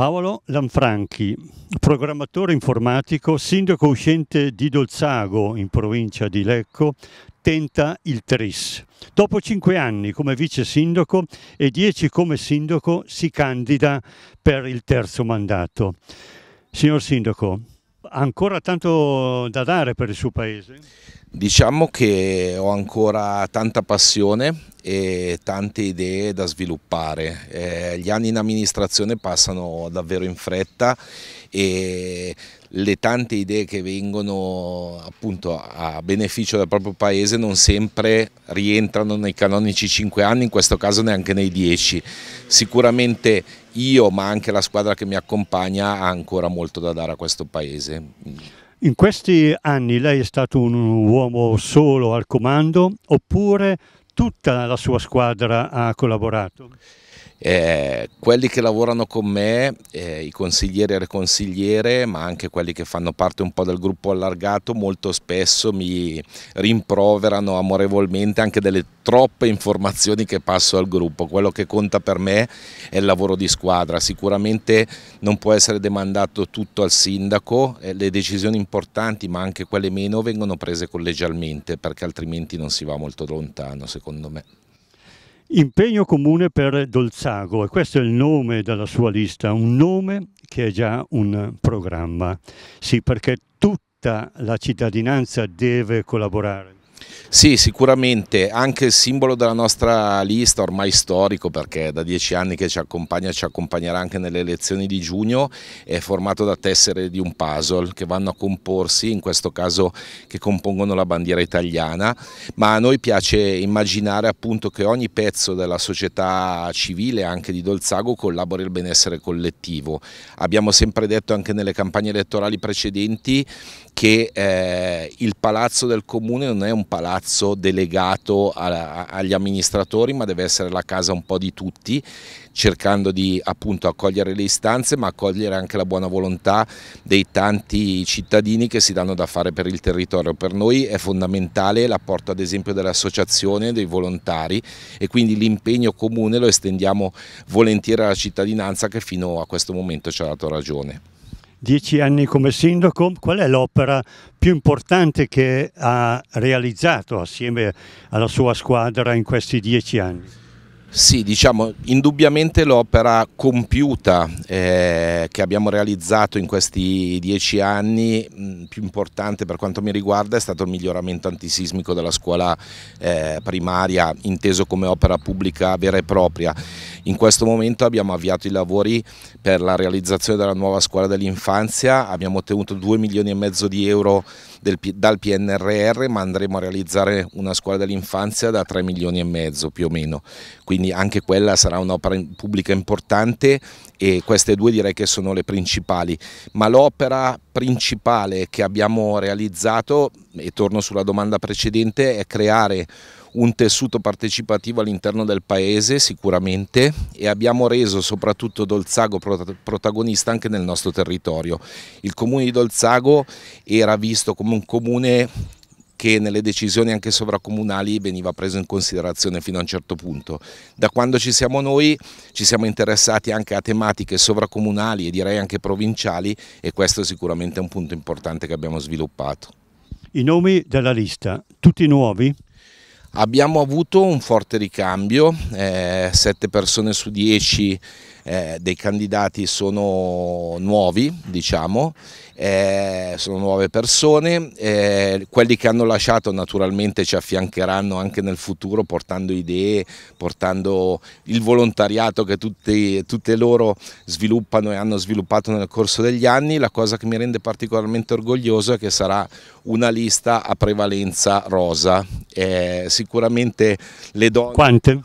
Paolo Lanfranchi, programmatore informatico, sindaco uscente di Dolzago in provincia di Lecco, tenta il TRIS. Dopo cinque anni come vice sindaco e dieci come sindaco si candida per il terzo mandato. Signor Sindaco, ancora tanto da dare per il suo paese? Diciamo che ho ancora tanta passione e tante idee da sviluppare. Eh, gli anni in amministrazione passano davvero in fretta e le tante idee che vengono appunto a beneficio del proprio paese non sempre rientrano nei canonici 5 anni, in questo caso neanche nei 10. Sicuramente io ma anche la squadra che mi accompagna ha ancora molto da dare a questo paese. In questi anni lei è stato un uomo solo al comando oppure tutta la sua squadra ha collaborato? Eh, quelli che lavorano con me, eh, i consiglieri e le consigliere, ma anche quelli che fanno parte un po' del gruppo allargato, molto spesso mi rimproverano amorevolmente anche delle troppe informazioni che passo al gruppo. Quello che conta per me è il lavoro di squadra. Sicuramente non può essere demandato tutto al sindaco, eh, le decisioni importanti, ma anche quelle meno, vengono prese collegialmente perché altrimenti non si va molto lontano, secondo me. Impegno comune per Dolzago, e questo è il nome della sua lista, un nome che è già un programma. Sì, perché tutta la cittadinanza deve collaborare. Sì, sicuramente, anche il simbolo della nostra lista, ormai storico perché da dieci anni che ci accompagna e ci accompagnerà anche nelle elezioni di giugno, è formato da tessere di un puzzle che vanno a comporsi, in questo caso che compongono la bandiera italiana, ma a noi piace immaginare appunto che ogni pezzo della società civile, anche di Dolzago, collabori al benessere collettivo. Abbiamo sempre detto anche nelle campagne elettorali precedenti che eh, il palazzo del comune non è un palazzo palazzo delegato a, agli amministratori ma deve essere la casa un po' di tutti cercando di appunto accogliere le istanze ma accogliere anche la buona volontà dei tanti cittadini che si danno da fare per il territorio. Per noi è fondamentale l'apporto ad esempio dell'associazione, dei volontari e quindi l'impegno comune lo estendiamo volentieri alla cittadinanza che fino a questo momento ci ha dato ragione dieci anni come sindaco, qual è l'opera più importante che ha realizzato assieme alla sua squadra in questi dieci anni? Sì, diciamo indubbiamente l'opera compiuta eh, che abbiamo realizzato in questi dieci anni, mh, mm, più importante per quanto mi riguarda, è stato il miglioramento antisismico della scuola eh, primaria, inteso come opera pubblica vera e propria. In questo momento abbiamo avviato i lavori per la realizzazione della nuova scuola dell'infanzia, abbiamo ottenuto 2 milioni e mezzo di euro del, dal PNRR, ma andremo a realizzare una scuola dell'infanzia da 3 milioni e mezzo più o meno, quindi anche quella sarà un'opera pubblica importante e queste due direi che sono le principali, ma l'opera principale che abbiamo realizzato, e torno sulla domanda precedente, è creare un tessuto partecipativo all'interno del paese sicuramente e abbiamo reso soprattutto Dolzago protagonista anche nel nostro territorio. Il comune di Dolzago era visto come un comune che nelle decisioni anche sovracomunali veniva preso in considerazione fino a un certo punto. Da quando ci siamo noi ci siamo interessati anche a tematiche sovracomunali e direi anche provinciali e questo è sicuramente un punto importante che abbiamo sviluppato. I nomi della lista, tutti nuovi? Abbiamo avuto un forte ricambio, eh, 7 persone su 10 eh, dei candidati sono nuovi, diciamo, eh, sono nuove persone, eh, quelli che hanno lasciato naturalmente ci affiancheranno anche nel futuro portando idee, portando il volontariato che tutti, tutte loro sviluppano e hanno sviluppato nel corso degli anni, la cosa che mi rende particolarmente orgoglioso è che sarà una lista a prevalenza rosa, eh, sicuramente le donne... Quante?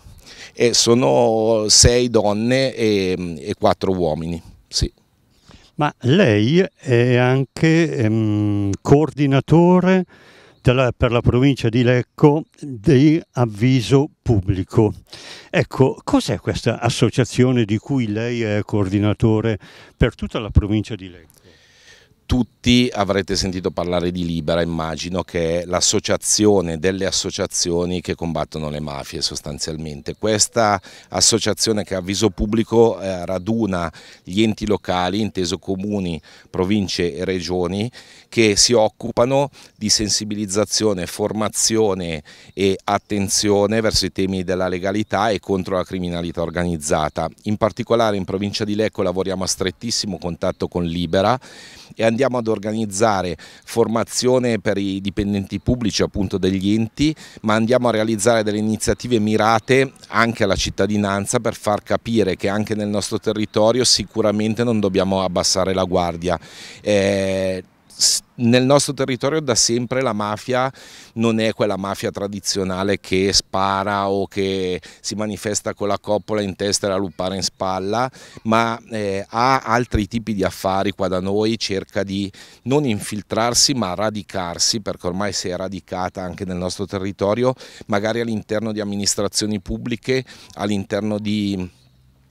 Eh, sono sei donne e, e quattro uomini, sì. Ma lei è anche ehm, coordinatore della, per la provincia di Lecco di avviso pubblico. Ecco, cos'è questa associazione di cui lei è coordinatore per tutta la provincia di Lecco? tutti avrete sentito parlare di Libera, immagino che è l'associazione delle associazioni che combattono le mafie sostanzialmente. Questa associazione che a viso pubblico eh, raduna gli enti locali, inteso comuni, province e regioni, che si occupano di sensibilizzazione, formazione e attenzione verso i temi della legalità e contro la criminalità organizzata. In particolare in provincia di Lecco lavoriamo a strettissimo contatto con Libera e andiamo andiamo ad organizzare formazione per i dipendenti pubblici appunto degli enti, ma andiamo a realizzare delle iniziative mirate anche alla cittadinanza per far capire che anche nel nostro territorio sicuramente non dobbiamo abbassare la guardia. Eh, nel nostro territorio da sempre la mafia non è quella mafia tradizionale che spara o che si manifesta con la coppola in testa e la lupara in spalla, ma eh, ha altri tipi di affari qua da noi, cerca di non infiltrarsi ma radicarsi, perché ormai si è radicata anche nel nostro territorio, magari all'interno di amministrazioni pubbliche, all'interno di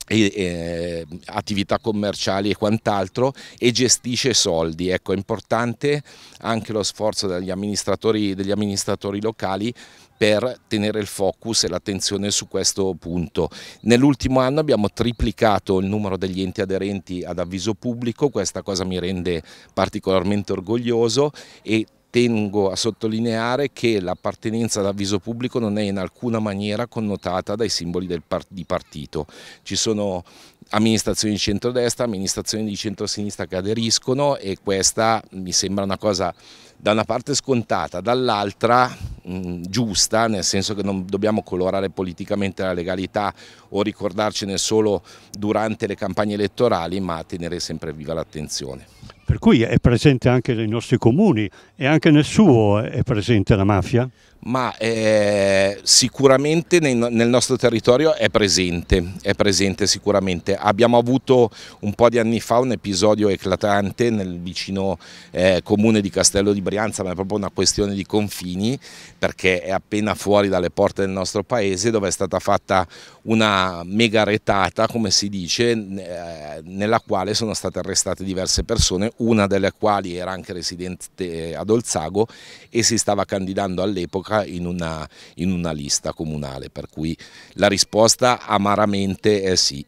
e, eh, attività commerciali e quant'altro e gestisce soldi. Ecco, è importante anche lo sforzo degli amministratori, degli amministratori locali per tenere il focus e l'attenzione su questo punto. Nell'ultimo anno abbiamo triplicato il numero degli enti aderenti ad avviso pubblico, questa cosa mi rende particolarmente orgoglioso e tengo a sottolineare che l'appartenenza ad avviso pubblico non è in alcuna maniera connotata dai simboli par di partito. Ci sono amministrazioni di centrodestra, amministrazioni di centrosinistra che aderiscono e questa mi sembra una cosa da una parte scontata, dall'altra Mm, giusta, nel senso che non dobbiamo colorare politicamente la legalità o ricordarcene solo durante le campagne elettorali, ma tenere sempre viva l'attenzione. Per cui è presente anche nei nostri comuni e anche nel suo è presente la mafia? Ma eh, sicuramente nei, nel nostro territorio è presente, è presente sicuramente. Abbiamo avuto un po' di anni fa un episodio eclatante nel vicino eh, comune di Castello di Brianza, ma è proprio una questione di confini, perché è appena fuori dalle porte del nostro paese dove è stata fatta una mega retata come si dice eh, nella quale sono state arrestate diverse persone una delle quali era anche residente ad Olzago e si stava candidando all'epoca in una, in una lista comunale per cui la risposta amaramente è sì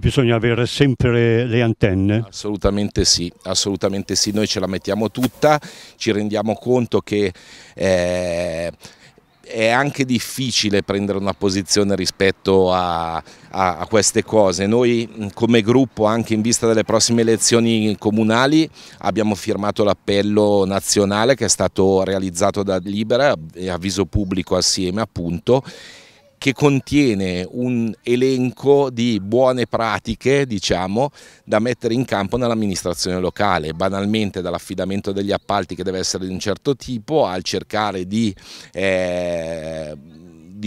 bisogna avere sempre le antenne? Assolutamente sì, assolutamente sì, noi ce la mettiamo tutta, ci rendiamo conto che... Eh, è anche difficile prendere una posizione rispetto a, a, a, queste cose. Noi come gruppo, anche in vista delle prossime elezioni comunali, abbiamo firmato l'appello nazionale che è stato realizzato da Libera, e avviso pubblico assieme appunto, che contiene un elenco di buone pratiche diciamo, da mettere in campo nell'amministrazione locale, banalmente dall'affidamento degli appalti che deve essere di un certo tipo al cercare di eh,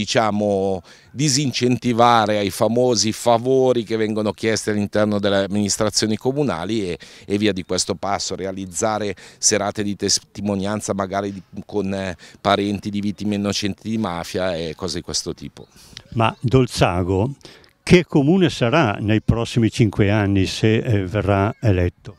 diciamo, disincentivare ai famosi favori che vengono chiesti all'interno delle amministrazioni comunali e, e, via di questo passo, realizzare serate di testimonianza magari di, con eh, parenti di vittime innocenti di mafia e cose di questo tipo. Ma Dolzago che comune sarà nei prossimi cinque anni se eh, verrà eletto?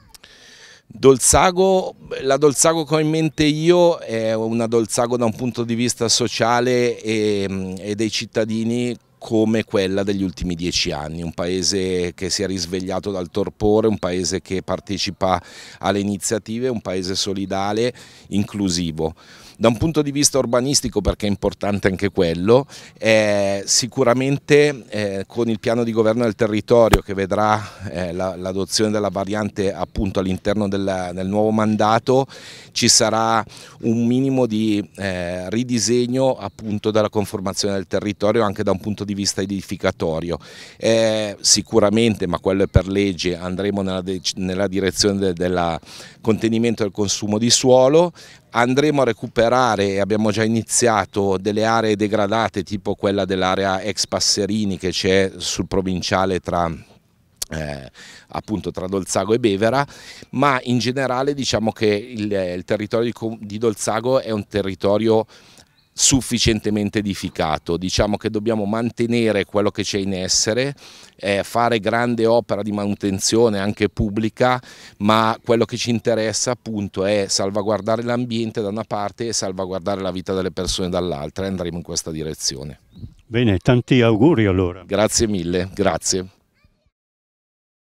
Dolzago, la Dolzago che ho in mente io è una Dolzago da un punto di vista sociale e, e dei cittadini come quella degli ultimi dieci anni, un paese che si è risvegliato dal torpore, un paese che partecipa alle iniziative, un paese solidale, inclusivo. Da un punto di vista urbanistico, perché è importante anche quello, eh, sicuramente eh, con il piano di governo del territorio che vedrà eh, l'adozione della variante appunto all'interno del, del, nuovo mandato, ci sarà un minimo di eh, ridisegno appunto della conformazione del territorio anche da un punto di vista edificatorio. Eh, sicuramente, ma quello è per legge, andremo nella, nella direzione del contenimento del consumo di suolo, andremo a recuperare, abbiamo già iniziato, delle aree degradate tipo quella dell'area ex Passerini che c'è sul provinciale tra eh, appunto tra Dolzago e Bevera, ma in generale diciamo che il, eh, il territorio di, di Dolzago è un territorio sufficientemente edificato. Diciamo che dobbiamo mantenere quello che c'è in essere, eh, fare grande opera di manutenzione anche pubblica, ma quello che ci interessa appunto è salvaguardare l'ambiente da una parte e salvaguardare la vita delle persone dall'altra e andremo in questa direzione. Bene, tanti auguri allora. Grazie mille, grazie.